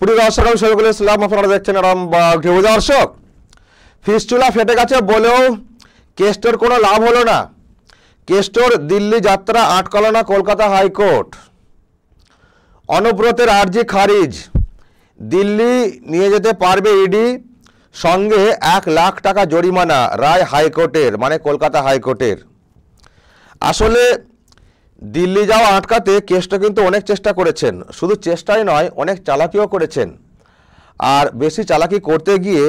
প্রিয় দর্শক আমি শহীদুল ইসলাম আপনারা দেখছেন আরামবাগ দর্শক ফিস্টুলা ফেটে গেছে বলেও কেস্টোর কোনো লাভ হলো না কেস্টোর দিল্লি যাত্রা আটকাল না কলকাতা হাইকোর্ট অনুব্রতের আর্জি খারিজ দিল্লি নিয়ে যেতে পারবে ইডি সঙ্গে এক লাখ টাকা জরিমানা রায় হাইকোর্টের মানে কলকাতা হাইকোর্টের আসলে দিল্লি যাওয়া আটকাতে কেসটা কিন্তু অনেক চেষ্টা করেছেন শুধু চেষ্টাই নয় অনেক চালাকিও করেছেন আর বেশি চালাকি করতে গিয়ে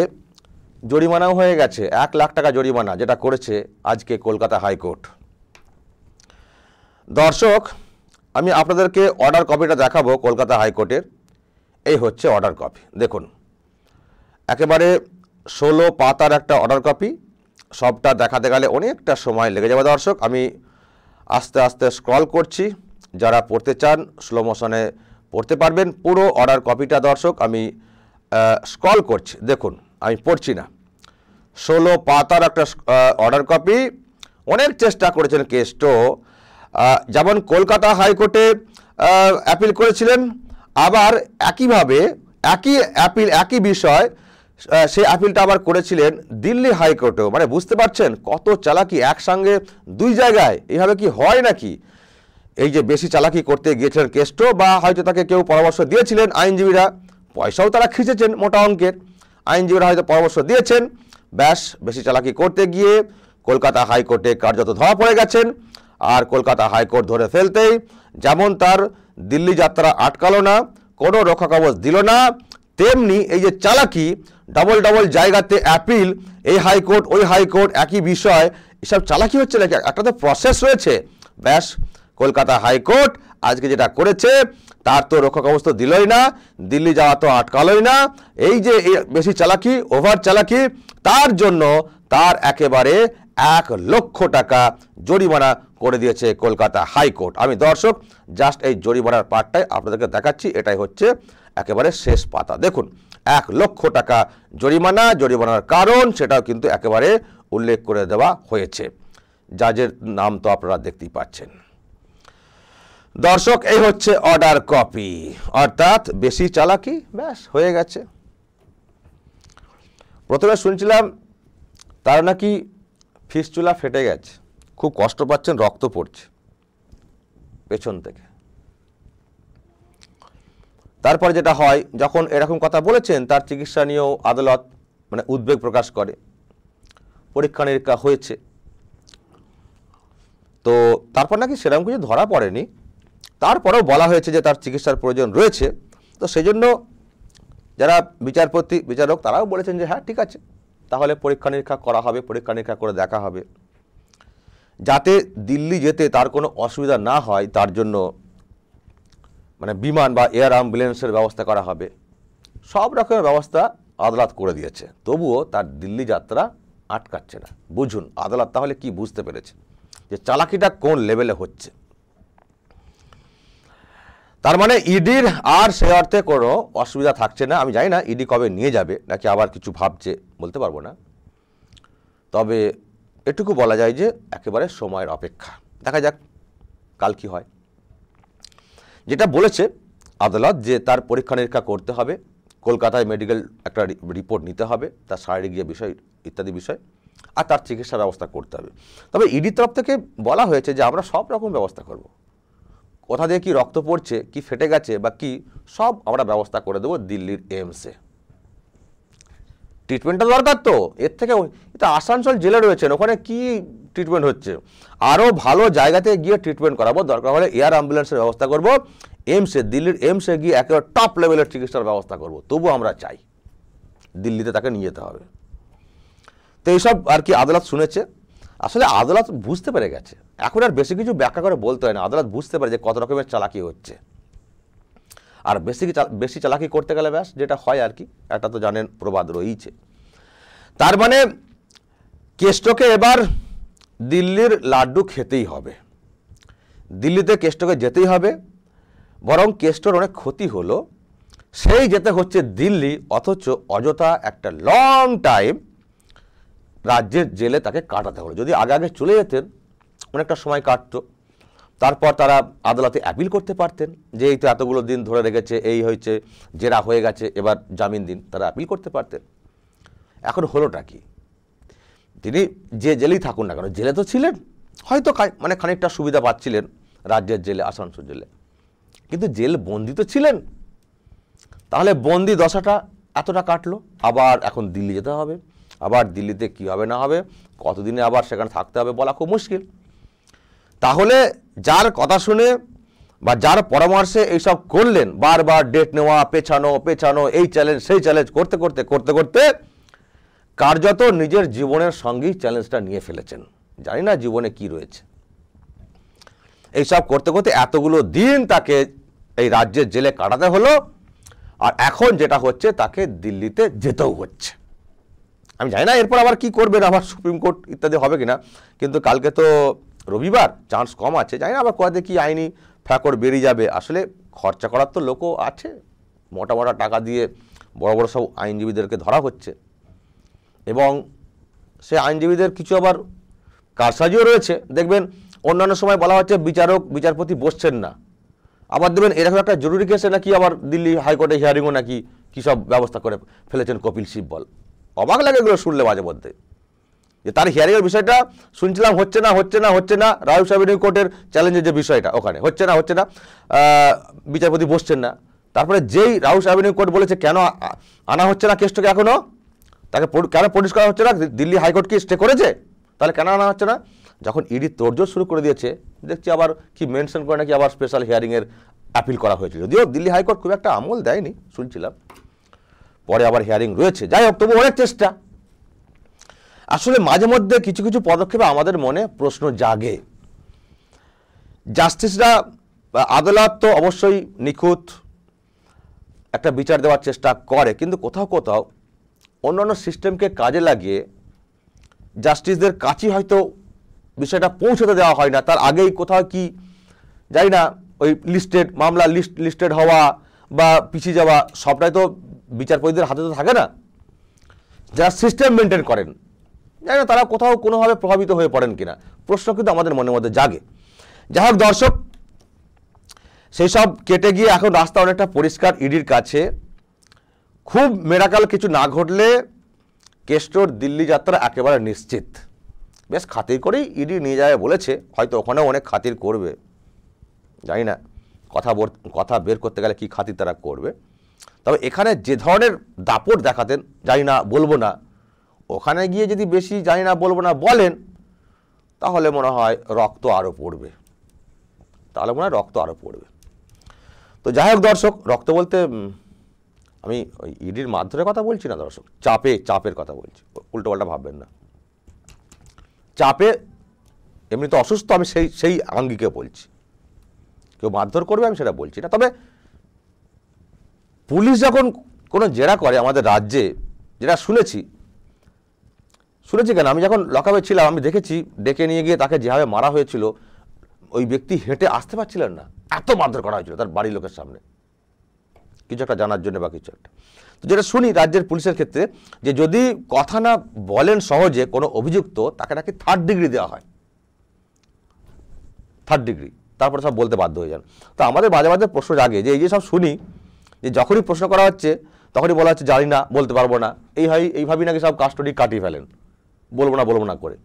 জরিমানাও হয়ে গেছে এক লাখ টাকা জরিমানা যেটা করেছে আজকে কলকাতা হাইকোর্ট দর্শক আমি আপনাদেরকে অর্ডার কপিটা দেখাবো কলকাতা হাইকোর্টের এই হচ্ছে অর্ডার কপি দেখুন একেবারে ষোলো পাতার একটা অর্ডার কপি সবটা দেখাতে গেলে অনেকটা সময় লেগে যাবে দর্শক আমি আস্তে আস্তে স্ক্রল করছি যারা পড়তে চান স্লো মোশনে পড়তে পারবেন পুরো অর্ডার কপিটা দর্শক আমি স্ক্রল করছি দেখুন আমি পড়ছি না ষোলো পাতার একটা অর্ডার কপি অনেক চেষ্টা করেছেন কেসটো যেমন কলকাতা হাইকোর্টে অ্যাপিল করেছিলেন আবার একইভাবে একই অ্যাপিল একই বিষয় সেই আপিলটা আবার করেছিলেন দিল্লি হাইকোর্টেও মানে বুঝতে পারছেন কত চালাকি একসঙ্গে দুই জায়গায় এইভাবে কি হয় নাকি এই যে বেশি চালাকি করতে গিয়েছিলেন কেষ্ট বা হয়তো তাকে কেউ পরামর্শ দিয়েছিলেন আইনজীবীরা পয়সাও তারা খিচেছেন মোটা অঙ্কের আইনজীবীরা হয়তো পরামর্শ দিয়েছেন ব্যাস বেশি চালাকি করতে গিয়ে কলকাতা হাইকোর্টে কার্যত ধরা পড়ে গেছেন আর কলকাতা হাইকোর্ট ধরে ফেলতেই যেমন তার দিল্লি যাত্রা আটকালো না কোনো রক্ষা কবচ দিল না তেমনি এই যে চালাকি ডবল ডবল জায়গাতে অ্যাপিল এই হাইকোর্ট ওই হাইকোর্ট একই বিষয় এসব চালাকি হচ্ছে নাকি একটা তো প্রসেস রয়েছে ব্যাস কলকাতা হাইকোর্ট আজকে যেটা করেছে তার তো রক্ষক অবস্থা দিলই না দিল্লি যাওয়া তো আটকালই না এই যে বেশি চালাকি ওভার চালাকি তার জন্য তার একেবারে এক লক্ষ টাকা জরিমানা করে দিয়েছে কলকাতা হাইকোর্ট আমি দর্শক জাস্ট এই জরিমানার পার্টটাই আপনাদেরকে দেখাচ্ছি এটাই হচ্ছে একেবারে শেষ পাতা দেখুন এক লক্ষ টাকা জরিমানা জরিমানার কারণ সেটাও কিন্তু একেবারে উল্লেখ করে দেওয়া হয়েছে জাজের নাম তো আপনারা দেখতেই পাচ্ছেন দর্শক এই হচ্ছে অর্ডার কপি অর্থাৎ বেশি চালাকি ব্যাস হয়ে গেছে প্রথমে শুনছিলাম তার নাকি ফিস চুলা ফেটে গেছে খুব কষ্ট পাচ্ছেন রক্ত পড়ছে পেছন থেকে তারপরে যেটা হয় যখন এরকম কথা বলেছেন তার চিকিৎসা নিয়েও আদালত মানে উদ্বেগ প্রকাশ করে পরীক্ষা নিরীক্ষা হয়েছে তো তারপর নাকি সেরকম কিছু ধরা পড়েনি তারপরেও বলা হয়েছে যে তার চিকিৎসার প্রয়োজন রয়েছে তো সেই জন্য যারা বিচারপতি বিচারক তারাও বলেছেন যে হ্যাঁ ঠিক আছে তাহলে পরীক্ষা নিরীক্ষা করা হবে পরীক্ষা নিরীক্ষা করে দেখা হবে যাতে দিল্লি যেতে তার কোনো অসুবিধা না হয় তার জন্য মানে বিমান বা এয়ার অ্যাম্বুলেন্সের ব্যবস্থা করা হবে সব রকমের ব্যবস্থা আদালত করে দিয়েছে তবুও তার দিল্লি যাত্রা আটকাচ্ছে না বুঝুন আদালত তাহলে কি বুঝতে পেরেছে যে চালাকিটা কোন লেভেলে হচ্ছে তার মানে ইডির আর সে অর্থে কোনো অসুবিধা থাকছে না আমি জানি না ইডি কবে নিয়ে যাবে নাকি আবার কিছু ভাবছে বলতে পারবো না তবে এটুকু বলা যায় যে একেবারে সময়ের অপেক্ষা দেখা যাক কাল কি হয় যেটা বলেছে আদালত যে তার পরীক্ষা নিরীক্ষা করতে হবে কলকাতায় মেডিকেল একটা রিপোর্ট নিতে হবে তার শারীরিক যে বিষয় ইত্যাদি বিষয় আর তার চিকিৎসার ব্যবস্থা করতে হবে তবে ইডির e তরফ থেকে বলা হয়েছে যে আমরা সব রকম ব্যবস্থা করব। কোথা দিয়ে কি রক্ত পড়ছে কি ফেটে গেছে বা কি সব আমরা ব্যবস্থা করে দেবো দিল্লির এমসে ট্রিটমেন্টটা দরকার তো এর থেকে এটা আসানসোল জেলে রয়েছেন ওখানে কি ট্রিটমেন্ট হচ্ছে আরও ভালো জায়গাতে গিয়ে ট্রিটমেন্ট করাবো দরকার হলে এয়ার অ্যাম্বুলেন্সের ব্যবস্থা করব এমসে দিল্লির এমসে গিয়ে একেবারে টপ লেভেলের চিকিৎসার ব্যবস্থা করব তবু আমরা চাই দিল্লিতে তাকে নিয়ে যেতে হবে তো এইসব আর কি আদালত শুনেছে আসলে আদালত বুঝতে পেরে গেছে এখন আর বেশি কিছু ব্যাখ্যা করে বলতে হয় না আদালত বুঝতে পারে যে কত রকমের চালাকি হচ্ছে আর বেশি বেশি চালাকি করতে গেলে ব্যাস যেটা হয় আর কি একটা তো জানেন প্রবাদ রয়েছে তার মানে কেষ্টকে এবার দিল্লির লাড্ডু খেতেই হবে দিল্লিতে কেষ্টকে যেতেই হবে বরং কেষ্টর অনেক ক্ষতি হলো সেই যেতে হচ্ছে দিল্লি অথচ অযথা একটা লং টাইম রাজ্যের জেলে তাকে কাটাতে হলো যদি আগে আগে চলে যেতেন অনেকটা সময় কাটতো তারপর তারা আদালতে অ্যাপিল করতে পারতেন যে এই তো এতগুলো দিন ধরে রেখেছে এই হয়েছে জেরা হয়ে গেছে এবার জামিন দিন তারা অ্যাপিল করতে পারতেন এখন হলোটা কি তিনি যে জেলেই থাকুন না কেন জেলে তো ছিলেন হয়তো মানে খানিকটা সুবিধা পাচ্ছিলেন রাজ্যের জেলে আসানসোল জেলে কিন্তু জেল বন্দি তো ছিলেন তাহলে বন্দি দশাটা এতটা কাটলো আবার এখন দিল্লি যেতে হবে আবার দিল্লিতে কী হবে না হবে কতদিনে আবার সেখানে থাকতে হবে বলা খুব মুশকিল তাহলে যার কথা শুনে বা যার পরামর্শে এইসব করলেন বারবার ডেট নেওয়া পেছানো পেছানো এই চ্যালেঞ্জ সেই চ্যালেঞ্জ করতে করতে করতে করতে কার্যত নিজের জীবনের সঙ্গেই চ্যালেঞ্জটা নিয়ে ফেলেছেন জানি না জীবনে কি রয়েছে এইসব করতে করতে এতগুলো দিন তাকে এই রাজ্যের জেলে কাটাতে হলো আর এখন যেটা হচ্ছে তাকে দিল্লিতে যেতেও হচ্ছে আমি জানি না এরপর আবার কি করবেন আবার সুপ্রিম কোর্ট ইত্যাদি হবে কিনা কিন্তু কালকে তো রবিবার চান্স কম আছে জানি না আবার কয়েদে কি আইনি ফ্যাকর বেরিয়ে যাবে আসলে খরচা করার তো লোকও আছে মোটা মোটা টাকা দিয়ে বড় বড় সব আইনজীবীদেরকে ধরা হচ্ছে এবং সে আইনজীবীদের কিছু আবার কারসাজিও রয়েছে দেখবেন অন্যান্য সময় বলা হচ্ছে বিচারক বিচারপতি বসছেন না আবার দেখবেন এরকম একটা জরুরি কেসে নাকি আবার দিল্লি হাইকোর্টে হিয়ারিংও নাকি কী সব ব্যবস্থা করে ফেলেছেন কপিল সিব্বল অবাক লাগে এগুলো শুনলে মাঝে মধ্যে যে তার হিয়ারিংয়ের বিষয়টা শুনছিলাম হচ্ছে না হচ্ছে না হচ্ছে না রাহুল সাবিনী কোর্টের চ্যালেঞ্জের যে বিষয়টা ওখানে হচ্ছে না হচ্ছে না বিচারপতি বসছেন না তারপরে যেই রাউস অ্যাভিনিউ কোর্ট বলেছে কেন আনা হচ্ছে না কেসটাকে এখনও তাকে কেন প্রডিউস করা হচ্ছে না দিল্লি হাইকোর্ট কি স্টে করেছে তাহলে কেন আনা হচ্ছে না যখন ইডি তোড়জোড় শুরু করে দিয়েছে দেখছি আবার কি মেনশন করে নাকি আবার স্পেশাল হিয়ারিংয়ের অ্যাপিল করা হয়েছিল যদিও দিল্লি হাইকোর্ট খুব একটা আমল দেয়নি শুনছিলাম পরে আবার হিয়ারিং রয়েছে যাই হোক তবু অনেক চেষ্টা আসলে মাঝে মধ্যে কিছু কিছু পদক্ষেপে আমাদের মনে প্রশ্ন জাগে জাস্টিসরা আদালত তো অবশ্যই নিখুঁত একটা বিচার দেওয়ার চেষ্টা করে কিন্তু কোথাও কোথাও অন্যান্য সিস্টেমকে কাজে লাগিয়ে জাস্টিসদের কাছে হয়তো বিষয়টা পৌঁছতে দেওয়া হয় না তার আগেই কোথাও কি জানি না ওই লিস্টেড মামলা লিস্ট লিস্টেড হওয়া বা পিছিয়ে যাওয়া সবটাই তো বিচারপতিদের হাতে তো থাকে না যারা সিস্টেম মেনটেন করেন জানি না তারা কোথাও কোনোভাবে প্রভাবিত হয়ে পড়েন কিনা প্রশ্ন কিন্তু আমাদের মনের মধ্যে জাগে যাই হোক দর্শক সেই সব কেটে গিয়ে এখন রাস্তা অনেকটা পরিষ্কার ইডির কাছে খুব মেরাকাল কিছু না ঘটলে কেষ্টর দিল্লি যাত্রা একেবারে নিশ্চিত বেশ খাতির করেই ইডি নিয়ে যাবে বলেছে হয়তো ওখানেও অনেক খাতির করবে জানি না কথা কথা বের করতে গেলে কি খাতির তারা করবে তবে এখানে যে ধরনের দাপট দেখাতেন জানি না বলবো না ওখানে গিয়ে যদি বেশি জানি না বলবো না বলেন তাহলে মনে হয় রক্ত আরও পড়বে তাহলে মনে হয় রক্ত আরও পড়বে তো যাই হোক দর্শক রক্ত বলতে আমি ওই ইডির মাধ্যমে কথা বলছি না দর্শক চাপে চাপের কথা বলছি উল্টোপাল্টা ভাববেন না চাপে এমনিতে অসুস্থ আমি সেই সেই আঙ্গিকে বলছি কেউ মারধর করবে আমি সেটা বলছি না তবে পুলিশ যখন কোনো জেরা করে আমাদের রাজ্যে যেটা শুনেছি শুনেছি কেন আমি যখন লকআপে ছিলাম আমি দেখেছি ডেকে নিয়ে গিয়ে তাকে যেভাবে মারা হয়েছিল ওই ব্যক্তি হেঁটে আসতে পারছিলেন না এত মারধর করা হয়েছিল তার বাড়ির লোকের সামনে কিছু একটা জানার জন্য বা কিছু একটা তো যেটা শুনি রাজ্যের পুলিশের ক্ষেত্রে যে যদি কথা না বলেন সহজে কোনো অভিযুক্ত তাকে নাকি থার্ড ডিগ্রি দেওয়া হয় থার্ড ডিগ্রি তারপরে সব বলতে বাধ্য হয়ে যান তো আমাদের মাঝে মাঝে প্রশ্ন জাগে যে এই যে সব শুনি যে যখনই প্রশ্ন করা হচ্ছে তখনই বলা হচ্ছে জানি না বলতে পারবো না এই হয় এইভাবেই নাকি সব কাস্টডি কাটিয়ে ফেলেন বলবো না বলবো না করে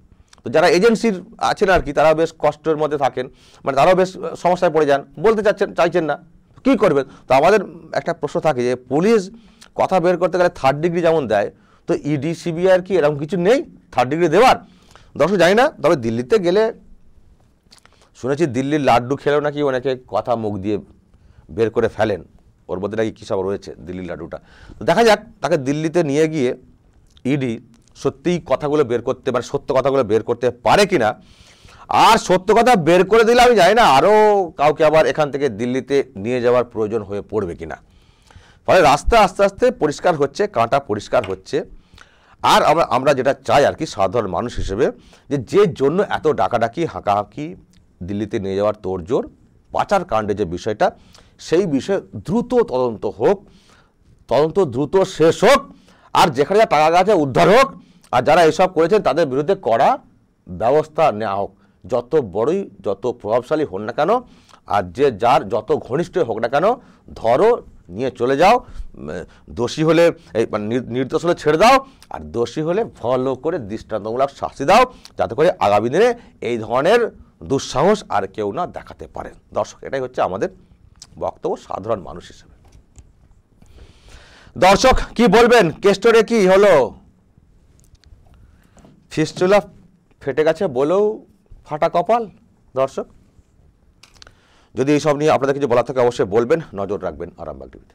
তো যারা এজেন্সির আছেন আর কি তারা বেশ কষ্টের মধ্যে থাকেন মানে তারাও বেশ সমস্যায় পড়ে যান বলতে চাচ্ছেন চাইছেন না কি করবেন তো আমাদের একটা প্রশ্ন থাকে যে পুলিশ কথা বের করতে গেলে থার্ড ডিগ্রি যেমন দেয় তো ইডি e সিবিআই কি এরকম কিছু নেই থার্ড ডিগ্রি দেওয়ার দর্শক জানি না তবে দিল্লিতে গেলে শুনেছি দিল্লির লাড্ডু খেলেও নাকি অনেকে কথা মুখ দিয়ে বের করে ফেলেন ওর মধ্যে নাকি কী সব রয়েছে দিল্লির লাড্ডুটা তো দেখা যাক তাকে দিল্লিতে নিয়ে গিয়ে ইডি e সত্যিই কথাগুলো বের করতে পারে সত্য কথাগুলো বের করতে পারে কি না আর সত্য কথা বের করে দিলে আমি জানি না আরও কাউকে আবার এখান থেকে দিল্লিতে নিয়ে যাওয়ার প্রয়োজন হয়ে পড়বে কি না ফলে রাস্তা আস্তে আস্তে পরিষ্কার হচ্ছে কাঁটা পরিষ্কার হচ্ছে আর আমরা আমরা যেটা চাই আর কি সাধারণ মানুষ হিসেবে যে যে জন্য এত ডাকাডাকি হাঁকাহাঁকি দিল্লিতে নিয়ে যাওয়ার তোড়জোড় পাচার কাণ্ডে যে বিষয়টা সেই বিষয়ে দ্রুত তদন্ত হোক তদন্ত দ্রুত শেষ হোক আর যেখানে যা টাকা গাছে উদ্ধার হোক আর যারা এসব করেছেন তাদের বিরুদ্ধে কড়া ব্যবস্থা নেওয়া হোক যত বড়ই যত প্রভাবশালী হন না কেন আর যে যার যত ঘনিষ্ঠ হোক না কেন ধরো নিয়ে চলে যাও দোষী হলে এই মানে নির্দোষ হলে ছেড়ে দাও আর দোষী হলে ভালো করে দৃষ্টান্তমূলক শাস্তি দাও যাতে করে আগামী দিনে এই ধরনের দুঃসাহস আর কেউ না দেখাতে পারে দর্শক এটাই হচ্ছে আমাদের বক্তব্য সাধারণ মানুষ হিসেবে দর্শক কি বলবেন কেস্টোরে কি হলো ফিস্টুলা ফেটে গেছে বলেও ফাটা কপাল দর্শক যদি এইসব নিয়ে আপনাদের কিছু বলার থাকে অবশ্যই বলবেন নজর রাখবেন আরামবাগ টিভিতে